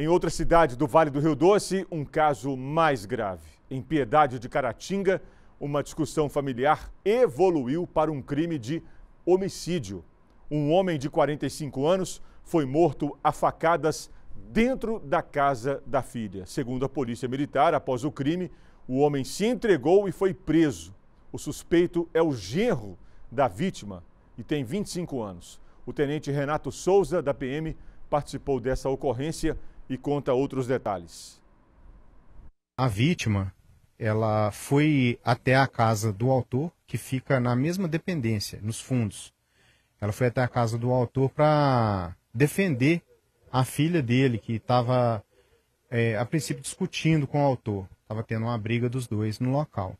Em outra cidade do Vale do Rio Doce, um caso mais grave. Em Piedade de Caratinga, uma discussão familiar evoluiu para um crime de homicídio. Um homem de 45 anos foi morto a facadas dentro da casa da filha. Segundo a Polícia Militar, após o crime, o homem se entregou e foi preso. O suspeito é o genro da vítima e tem 25 anos. O tenente Renato Souza, da PM, participou dessa ocorrência e conta outros detalhes. A vítima, ela foi até a casa do autor, que fica na mesma dependência, nos fundos. Ela foi até a casa do autor para defender a filha dele, que estava, é, a princípio, discutindo com o autor. Estava tendo uma briga dos dois no local.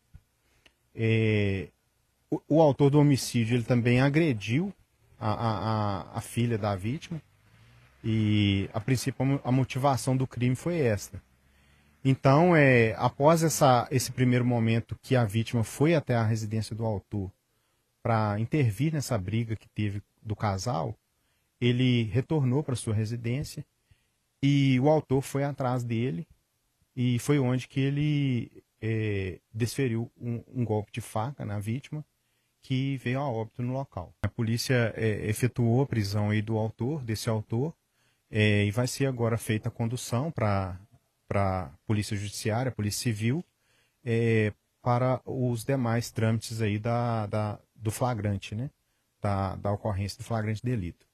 É, o, o, autor do homicídio ele também agrediu a, a, a, a filha da vítima. E a principal a motivação do crime foi esta. Então, é, após essa, esse primeiro momento que a vítima foi até a residência do autor para intervir nessa briga que teve do casal, ele retornou para sua residência e o autor foi atrás dele e foi onde que ele é, desferiu um, um, golpe de faca na vítima que veio a óbito no local. A polícia é, efetuou a prisão aí do autor, desse autor, é, e vai ser agora feita a condução para a Polícia Judiciária, Polícia Civil, é, para os demais trâmites aí da, da, do flagrante, né? Da, da ocorrência do flagrante de delito.